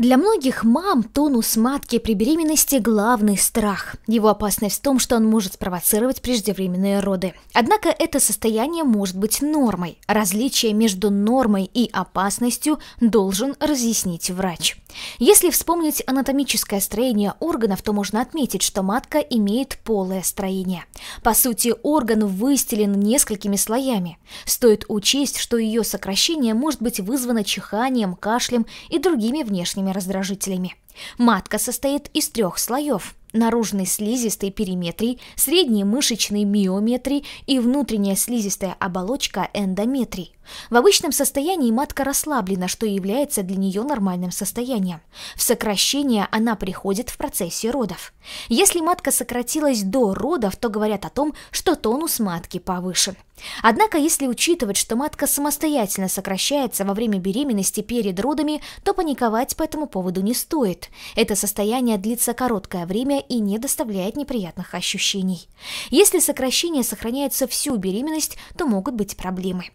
Для многих мам тонус матки при беременности – главный страх. Его опасность в том, что он может спровоцировать преждевременные роды. Однако это состояние может быть нормой. Различие между нормой и опасностью должен разъяснить врач. Если вспомнить анатомическое строение органов, то можно отметить, что матка имеет полое строение. По сути, орган выстелен несколькими слоями. Стоит учесть, что ее сокращение может быть вызвано чиханием, кашлем и другими внешними всеми раздражителями. Матка состоит из трех слоев – наружной слизистой периметрии, средней мышечной миометрии и внутренняя слизистая оболочка эндометрии. В обычном состоянии матка расслаблена, что является для нее нормальным состоянием. В сокращение она приходит в процессе родов. Если матка сократилась до родов, то говорят о том, что тонус матки повышен. Однако, если учитывать, что матка самостоятельно сокращается во время беременности перед родами, то паниковать по этому поводу не стоит. Это состояние длится короткое время и не доставляет неприятных ощущений. Если сокращение сохраняется всю беременность, то могут быть проблемы.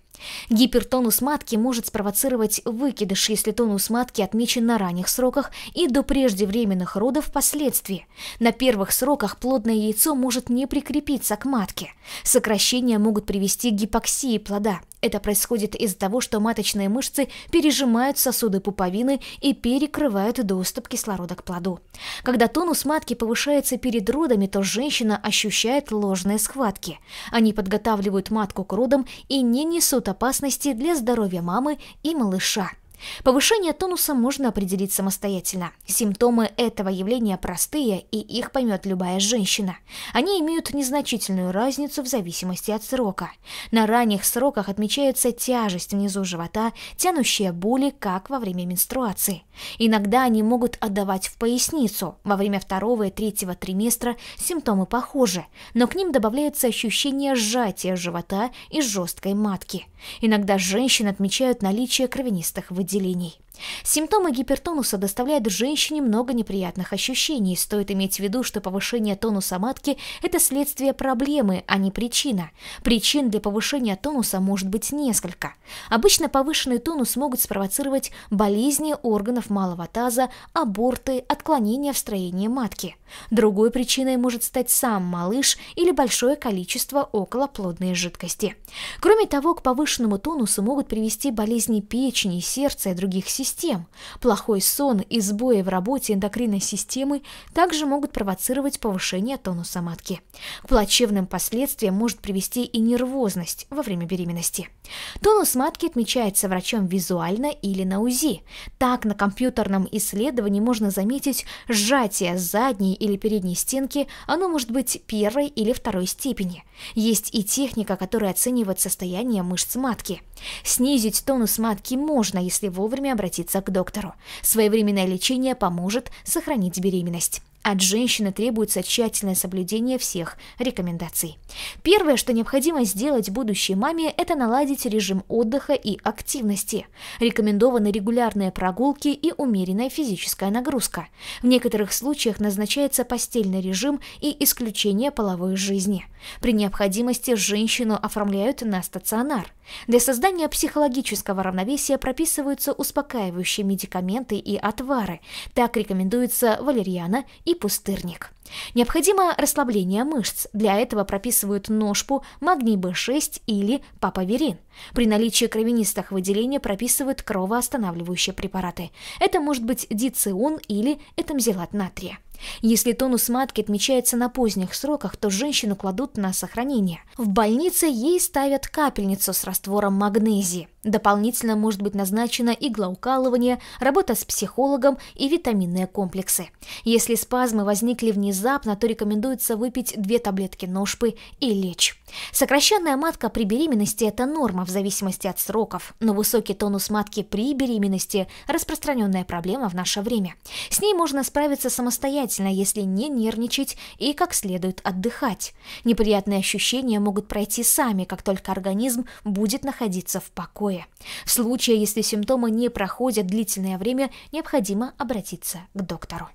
Гипертонус матки может спровоцировать выкидыш, если тонус матки отмечен на ранних сроках и до преждевременных родов впоследствии. На первых сроках плодное яйцо может не прикрепиться к матке. Сокращения могут привести к гипоксии плода, это происходит из-за того, что маточные мышцы пережимают сосуды пуповины и перекрывают доступ кислорода к плоду. Когда тонус матки повышается перед родами, то женщина ощущает ложные схватки. Они подготавливают матку к родам и не несут опасности для здоровья мамы и малыша. Повышение тонуса можно определить самостоятельно. Симптомы этого явления простые, и их поймет любая женщина. Они имеют незначительную разницу в зависимости от срока. На ранних сроках отмечается тяжесть внизу живота, тянущие боли, как во время менструации. Иногда они могут отдавать в поясницу. Во время второго и третьего триместра симптомы похожи, но к ним добавляется ощущение сжатия живота и жесткой матки. Иногда женщины отмечают наличие кровянистых выделений подразделений. Симптомы гипертонуса доставляют женщине много неприятных ощущений. Стоит иметь в виду, что повышение тонуса матки – это следствие проблемы, а не причина. Причин для повышения тонуса может быть несколько. Обычно повышенный тонус могут спровоцировать болезни органов малого таза, аборты, отклонения в строении матки. Другой причиной может стать сам малыш или большое количество околоплодной жидкости. Кроме того, к повышенному тонусу могут привести болезни печени, сердца и других систем, систем. Плохой сон и сбои в работе эндокринной системы также могут провоцировать повышение тонуса матки. К плачевным последствиям может привести и нервозность во время беременности. Тонус матки отмечается врачом визуально или на УЗИ. Так, на компьютерном исследовании можно заметить сжатие задней или передней стенки, оно может быть первой или второй степени. Есть и техника, которая оценивает состояние мышц матки. Снизить тонус матки можно, если вовремя обратиться к доктору. Своевременное лечение поможет сохранить беременность. От женщины требуется тщательное соблюдение всех рекомендаций. Первое, что необходимо сделать будущей маме, это наладить режим отдыха и активности. Рекомендованы регулярные прогулки и умеренная физическая нагрузка. В некоторых случаях назначается постельный режим и исключение половой жизни. При необходимости женщину оформляют на стационар. Для создания психологического равновесия прописываются успокаивающие медикаменты и отвары. Так рекомендуется валерьяна и пустырник. Необходимо расслабление мышц. Для этого прописывают ножпу, магний B6 или папаверин. При наличии кровянистых выделений прописывают кровоостанавливающие препараты. Это может быть дицион или этамзилат натрия. Если тонус матки отмечается на поздних сроках, то женщину кладут на сохранение. В больнице ей ставят капельницу с раствором магнезии. Дополнительно может быть назначено иглоукалывание, работа с психологом и витаминные комплексы. Если спазмы возникли внезапно, то рекомендуется выпить две таблетки ножпы и лечь. Сокращенная матка при беременности – это норма в зависимости от сроков, но высокий тонус матки при беременности – распространенная проблема в наше время. С ней можно справиться самостоятельно, самостоятельно, если не нервничать и как следует отдыхать. Неприятные ощущения могут пройти сами, как только организм будет находиться в покое. В случае, если симптомы не проходят длительное время, необходимо обратиться к доктору.